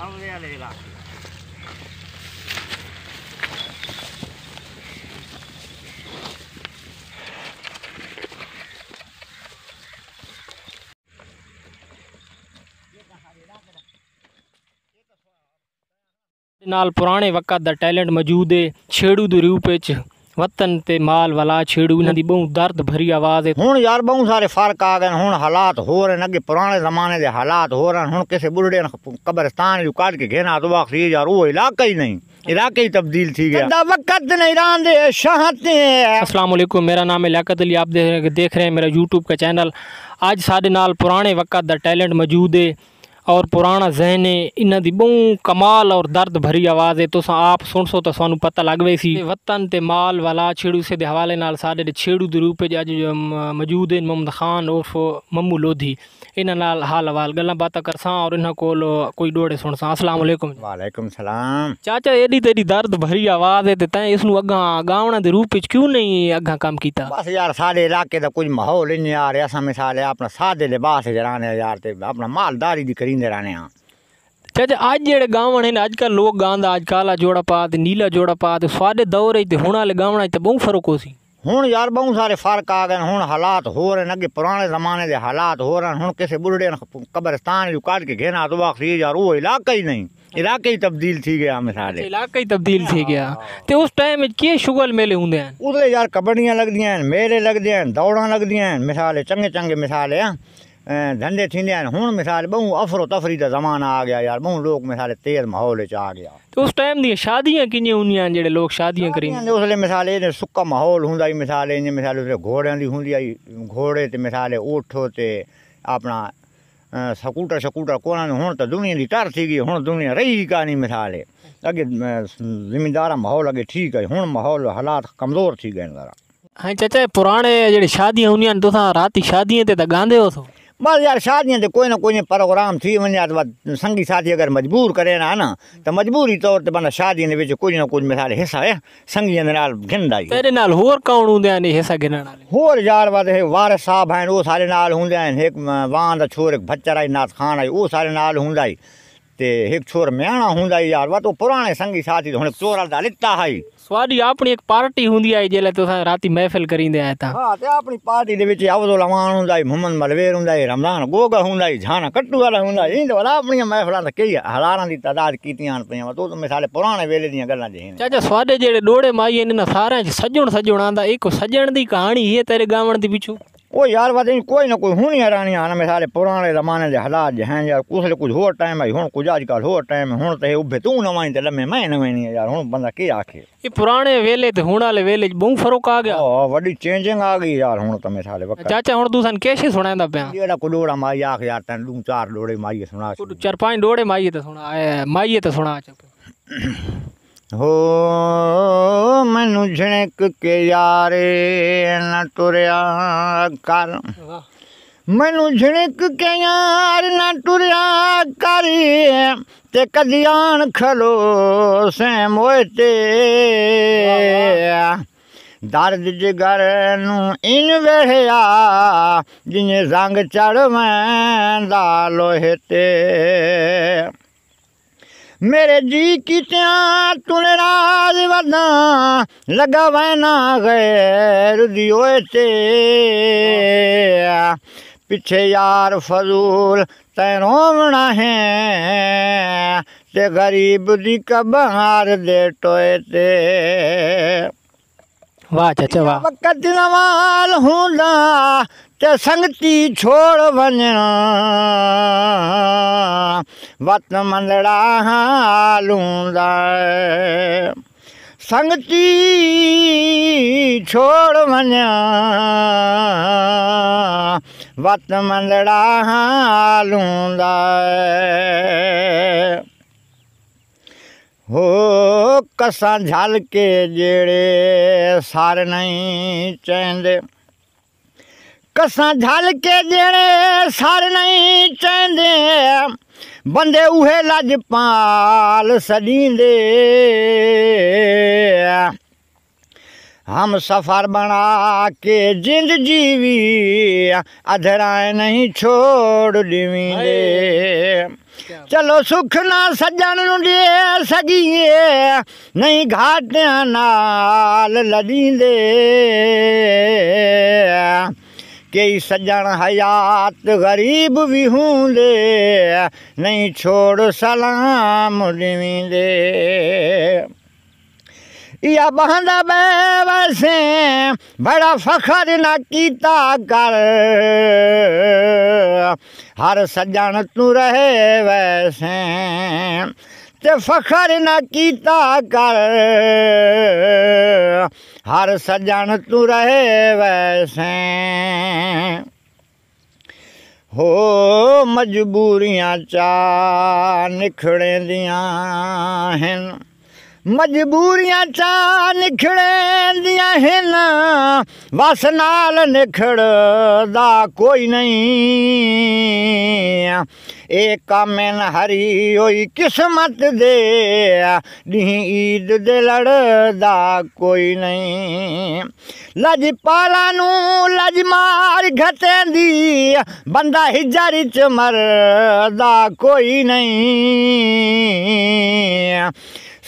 हम ले ले ला ਨਾਲ ਪੁਰਾਣੇ ਵਕਤ ਦਾ ਟੈਲੈਂਟ ਮੌਜੂਦ ਹੈ ਛੇੜੂ ਦੇ ਰੂਪ ਵਿੱਚ वतन ते माल वाला छेड़ू इन्हां दी बहु दर्द भरी आवाज़ है हुन यार बहु सारे फर्क आ गए हुन हालात हो रहे हैं अगे पुराने ज़माने के हालात हो रहे हुन किसे बुढ़ड़े कब्रिस्तान जो काट के घेना तो आखिर यार वो इलाका ही नहीं इलाके ही तब्दील थी गया वक्त नहीं ईरान अस्सलाम वालेकुम मेरा नाम है लियाकत अली आप देख रहे हैं मेरा यूट्यूब का चैनल आज साढ़े नाल पुराने वक्त का टैलेंट मौजूद है और पुराना जहन है इन्हों की बहु कमाल और दर्द भरी आवाज़ है तुस तो आप सुन सो तो सू पता लग गए सी वतन ते माल वाला छेड़ू से हवाले साढ़े छेड़ू के रूप अज मौजूद है मोहम्मद खान उर्फ मम्मू लोधी इन्होंने हाल हवाल गल बात करसा और इन्हों को कोई डोड़े सुनसा असलामकुम वालेकुम सलाम चाचा एडी तेरी दर्द भरी आवाज़ है तें इस अगर गावना के रूप क्यों नहीं अगर काम किया बस यार सारे इलाके का कुछ माहौल ही नहीं आ रहा मिसाल अपना सादे लिबास जराने यार अपना मालदारी की करींदे रहने हाँ ਚਾਚਾ ਅੱਜ ਜਿਹੜੇ ਗਾਵਣ ਨੇ ਅੱਜ ਕੱਲ ਲੋਕ ਗਾਉਂਦਾ ਅੱਜ ਕਾਲਾ ਜੋੜਾ ਪਾ ਤੇ ਨੀਲਾ ਜੋੜਾ ਪਾ ਤੇ ਸਾਡੇ ਦੌਰ ਵਿੱਚ ਤੇ ਹੁਣ ਵਾਲੇ ਗਾਵਣਾ ਤੇ ਬਹੁਤ ਫਰਕ ਹੋ ਸੀ ਹੁਣ ਯਾਰ ਬਹੁਤ ਸਾਰੇ ਫਰਕ ਆ ਗਏ ਹੁਣ ਹਾਲਾਤ ਹੋ ਰਹੇ ਨੇ ਅੱਗੇ ਪੁਰਾਣੇ ਜ਼ਮਾਨੇ ਦੇ ਹਾਲਾਤ ਹੋ ਰਹੇ ਹੁਣ ਕਿਸੇ ਬੁੱਢੇ ਨੂੰ ਕਬਰਸਤਾਨ ਨੂੰ ਕੱਢ ਕੇ ਘੇਨਾ ਤੋਂ ਆਖਰੀ ਯਾਰ ਉਹ ਇਲਾਕਾ ਹੀ ਨਹੀਂ इलाके ही तब्दील थी गया मिसाले इलाका ही तब्दील थी गया तो उस टाइम के शुगल मेले होंगे हैं उधर यार कबड्डियां लगदियां हैं मेले लगदे हैं दौड़ां लगदियां हैं मिसाले चंगे चंगे मिसाले हैं धंधे थी हूँ मिसाल बहु अफरो तफरी का जमाना आ गया यार बहु लोग मिसाल तेज माहौल आ गया तो उस टाइम दी शादियां किने हुनियां जेड़े लोग शादियां कर उस मिसाल ए माहौल हों मिसाल इन मिसाल उसले घोड़े की होंगी आई घोड़े ते मिसाल ऊठो तो अपना सकूटर शकूटर को ने तो दुनिया की तर थी गई हुन दुनिया रही कानी मिसाल ए अगे जमींदार माहौल अगे ठीक है हूँ माहौल हालात कमजोर थी गए जरा चाचा पुराने जेड़े शादियां हुनियां तुसा राती शादियां ते हो सो बस यार शादियाँ तो कोई ना कोई प्रोग्राम थी वञे हा संगी साथी अगर मजबूर करे ना न त तो मजबूरी तौर ते माना शादीअ जे बीच कुछ न कुछ मिसाल हिस्सा है संगीअ जे नाल घिंदा ई तेरे नाल होर कौन हूंदा आहिनि हिसा घिरण होर यार वा हे वार साहब आहिनि उहो सारे नाल हूंदा आहिनि हिकु वांद छोर हिकु भचर आई नाथ ख़ान आई वो सारे नाल हूंदा ई ते एक छोर म्याणा हुंदा यार वा तो पुराणे संगी साथी हुन चोरा दा लित्ता हाई स्वाडी आपणी एक पार्टी हुंदी आई जेले तो राती महफिल करिंदे आया था हां ते आपणी पार्टी दे विच आवदो लवाण हुंदा आई मलवेर हुंदा आई गोगा हुंदा झाना कट्टू वाला हुंदा इंद वाला अपनी महफिलां कई हलारां दी तादाद कीतियां तो तो मिसाले वेले दियां गल्लां जे चाचा स्वाडे जेड़े डोड़े माई ने सारा सजण सजण आंदा एक सजण दी कहानी है तेरे गावन के पिछू वो यार बात कोई ना कोई हूँ नहीं हैरानी आना में सारे पुराने जमाने के हालात जो हैं यार कुछ कुछ होर टाइम है हूँ कुछ अजकल होर टाइम है हूँ तो उभे तू नवाई तो लम्बे मैं नवे नहीं यार हूँ बंदा के आखे ये पुराने वेले तो हूँ वाले वेले बहुत फर्क आ गया ओ बड़ी चेंजिंग आ गई यार हूँ तो मैं सारे वक्त चाचा हूँ तू सन कैसे सुनांदा पिया एड़ा कुलोड़ा माई आख यार तेन तू चार डोड़े माइए सुना चार पांच डोड़े माइए तो सुना माइए तो सुना हो मैनू झिणक के यारे न तुरया कर मैनू झिणक के यार न तुरया कर ते कदियान खलो सें मोए दर्द जिगर नू इन वेहया जिन्हें रंग चढ़ मैं लोहे ते मेरे जी की तूने राज वदा लगा वैना गैर दियोए से पीछे यार फजूल तैरोवना है ते गरीब दी कबार दे टोए ते वाह चाचा वाह वक्त नवाल हूँ ते संगती छोड़ बजना वत मड़ा हालूं संगती छोड़ वञा वत मंदड़ा हालूं हो कसा झलके जेड़े नहीं चेंदे कसा झल के देने सारे नहीं चेंदे बंदे उहे लजपाल दे हम सफ़र बना के जिंद जीवी अधराए नहीं छोड़ दे चलो सुख ना सजन दे सगिए नहीं घाटिया नाल लदींदे कई सजण हयात ग़रीब बि दे नहीं छोड़ सलाम ॾींदे इहा बहंदा वैसे बड़ा फखर न कीता कर हर सजण तू रहे वैसे ते फखर न किता कर हर सजन तू रहे वैसे हो मजबूरियाँ चा निखड़े दियां हैं ਮਜਬੂਰੀਆਂ ਚਾ ਨਿਖੜਦੀਆਂ ਹਨ ਵਸ ਨਾਲ ਨਿਖੜਦਾ ਕੋਈ ਨਹੀਂ ਇਹ ਕਾਮਨ ਹਰੀ ਹੋਈ ਕਿਸਮਤ ਦੇ ਦੀ ਈਦ ਦੇ ਲੜਦਾ ਕੋਈ ਨਹੀਂ ਲਜ ਪਾਲਾ ਨੂੰ ਲਜ ਮਾਰ ਘਟੇਂਦੀ ਬੰਦਾ ਹਿਜਰ ਚ ਮਰਦਾ ਕੋਈ ਨਹੀਂ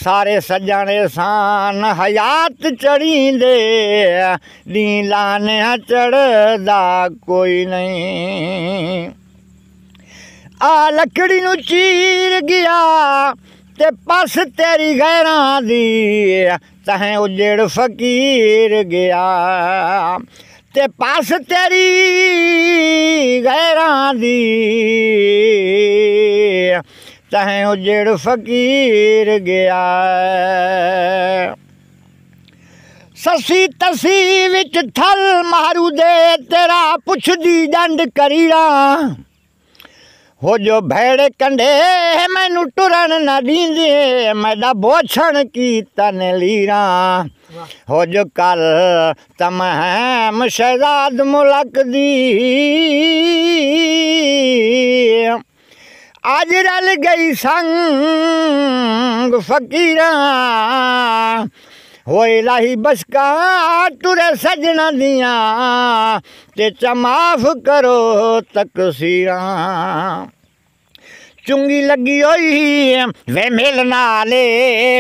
सारे सजण सान हयात चढ़ी ॾींहुं लान चढ़ंदा कोई नहीं आ लकड़ी नू चीर गया ते पस तेरी गैर दी तहें उजड़ फकीर गया ते पस तेरी गैर दी तहें उजड़ फकीर गया ससी तसी विच थल मारू दे तेरा पुछ दी दंड करीड़ा हो जो भेड़े कंडे मैनू टुरन न दींदे मैदा बोछण की तन लीरा हो जो कल तमहम शहजाद मुलक दी आज रल गई संग फकीर हो लाही बसका तुरे सजना दिया ते चमाफ करो तकसीरा चुंगी लगी होई वे मिल नाले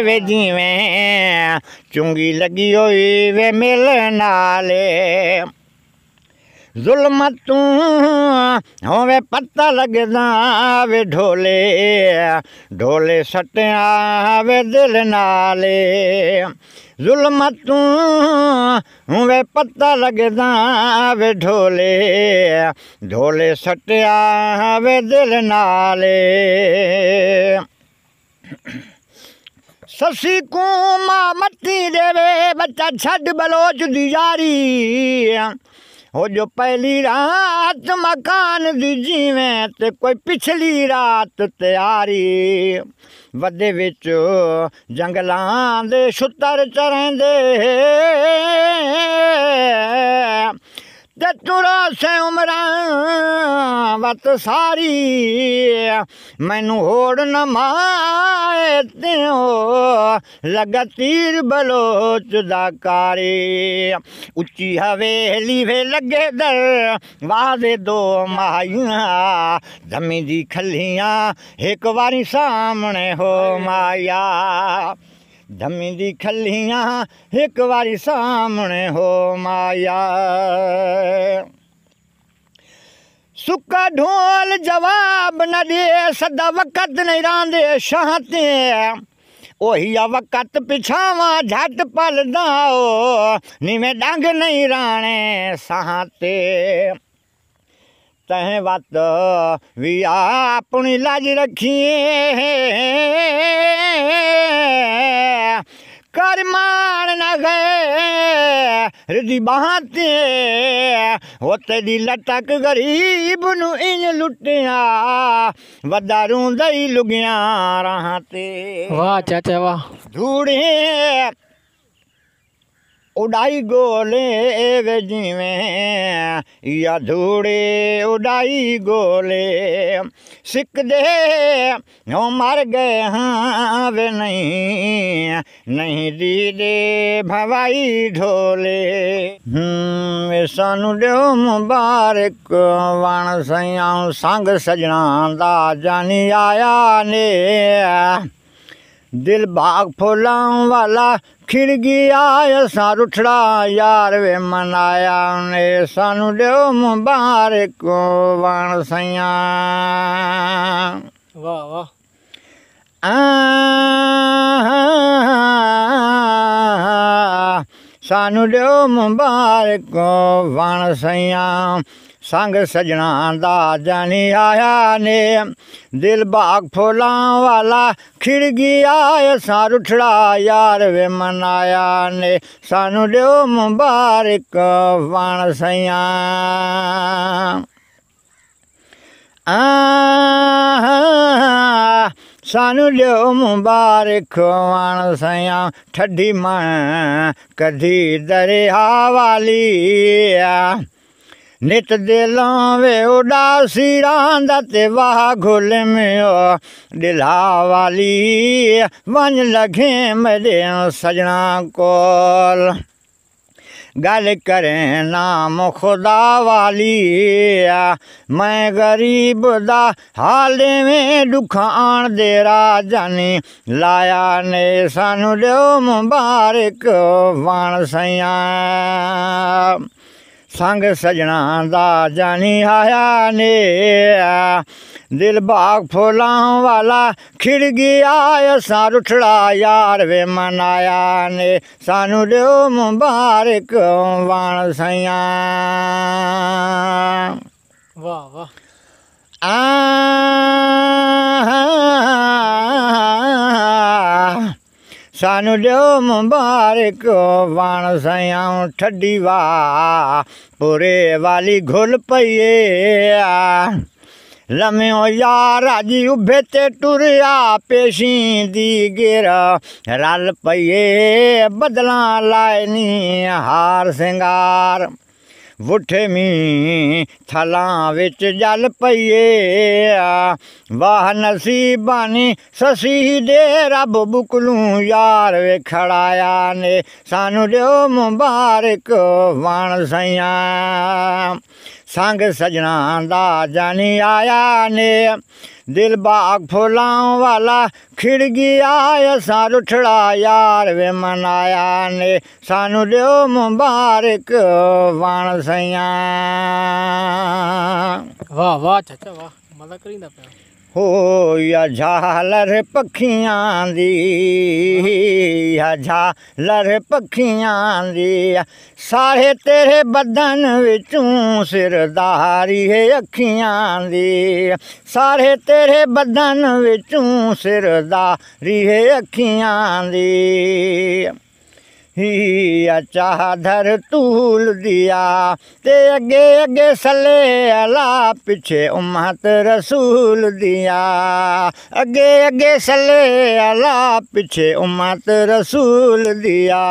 वे जीवें चुंगी लगी होई वे मिल नाले जुल्म तू होवे पत्ता लगदा वे ढोले ढोले सटिया वे दिल नाले जुल्म तू वे पत्ता लगदा वे ढोले ढोले सटिया वे दिल नाले ससी को मां मती देवे बच्चा छड़ बलोच दी जारी हो जो पहली रात मकान दी जीवें ते कोई पिछली रात त्यारी बदे बिच जंगलां दे छुत्तर चरेंदे ते तुरा से उमरां ਕਹਾਵਤ ਸਾਰੀ ਮੈਨੂੰ ਹੋੜ ਨਮਾਏ ਤਿਓ ਲਗਾ ਤੀਰ ਬਲੋਚ ਦਾ ਕਾਰੇ ਉੱਚੀ ਹਵੇਲੀ ਵੇ ਲੱਗੇ ਦਰ ਵਾਦੇ ਦੋ ਮਾਇਆ ਧਮੀ ਦੀ ਖੱਲੀਆਂ ਇੱਕ ਵਾਰੀ ਸਾਹਮਣੇ ਹੋ ਮਾਇਆ धमी दी खलियां एक बारी सामने हो माया सुक्का ढोल जवाब न दे सदा वक़्त नहीं रांदे शाहते ओही वक़्त पिछावा झट पल दाओ निमे डंग नहीं राणे सहते तहें वत भी अपनी लाज रखिए करमाण न गए रिदी बहाते हो लटक गरीब नु इन लुटिया वदारू दई लुगिया रहाते वाह चाचा वाह धूड़े उडाई गोले वे जीवे या उडाई गोले सिक दे हो मर गए हाँ वे नहीं नहीं दीदे भवाई ढोले हम्म, सानू दो मुबारक वण सयाऊं संग सजना दा जानी आया ने दिल बाग फुलां वाला खिड़की आए ऐसा रुठड़ा यार वे मनाया ने सानू दे मुबारक बण सैया वाह वाह सानू दो मुबारक बन सैया संघ सजना दा जानी आया ने दिल बाग फुल वाला खिड़गिया सार उठड़ा यार वे मनाया ने सानू दो मुबारक बन सैया सनू ॾियो मुंबारिखण सॾी मदी दरिया वाल दिल वे उॾा सीरा द ते वहा घुलमियो दिला वाल वञ लखे मियो सजण कोल गल करें नाम खुदा वाली मैं गरीब दा हाल में दुखान दे जानी लाया ने सानू देव मुबारक बण सैया संघ सजना दा जानी आया ने दिल बाग फुलां वाला खिड़ गया असां रुठड़ा यार वे मनाया ने सानू दो मुबारक वण सया वाह वाह आ सानू ॾियो मुबारक पाण सयाऊं ठॾी वाह पूरे वाली घुल पई लम्यो यार अॼु उभे ते टुरिया पेशी दी गिर रल पइए बदला लाए नी हार सिंगार ਮੁੱਠਵੀਂ ਥਲਾਂ ਵਿੱਚ ਜਲ ਪਈਏ ਵਾਹ ਨਸੀਬਾਂ ਨੀ ਸਸੀ ਦੇ ਰੱਬ ਬੁਕਲੂ ਯਾਰ ਵੇ ਖੜਾਇਆ ਨੇ ਸਾਨੂੰ ਦਿਓ ਮੁਬਾਰਕ ਵਣ ਸਈਆਂ संग सजण दी आया ने दिलि बाग फुलाउ वारा खिड़ी आय सां रुठड़ा यार वन आया ने सू मुबार कयो साह वाह चाचा वाह मज़ा पिया ਹੋ ਯਾ ਝਾਲਰ ਪੱਖੀਆਂ ਦੀ ਯਾ ਝਾਲਰ ਪੱਖੀਆਂ ਦੀ ਸਾਰੇ ਤੇਰੇ ਬਦਨ ਵਿੱਚੋਂ ਸਿਰਦਾਰੀ ਹੈ ਅੱਖੀਆਂ ਦੀ ਸਾਰੇ ਤੇਰੇ ਬਦਨ ਵਿੱਚੋਂ ਸਿਰਦਾਰੀ ਹੈ ਅੱਖੀਆਂ ਦੀ अचा धर तूल दिया ते अगे अगे सले अला पिछे उम्मत रसूल दिया अगे अगे सले अला पिछे उम्मत रसूल दिया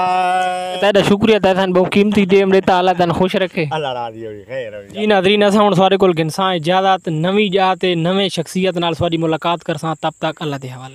तेरा शुक्रिया तेरा बहुत कीमती टेम देता अल्लाह तन खुश रखे अल्लाह राजी हो खैर हो जी नाजरीन असा हुन सारे कोल इंसान इजाजत नवी जात नवे शख्सियत नाल सारी मुलाकात करसा तब तक अल्लाह दे हवाले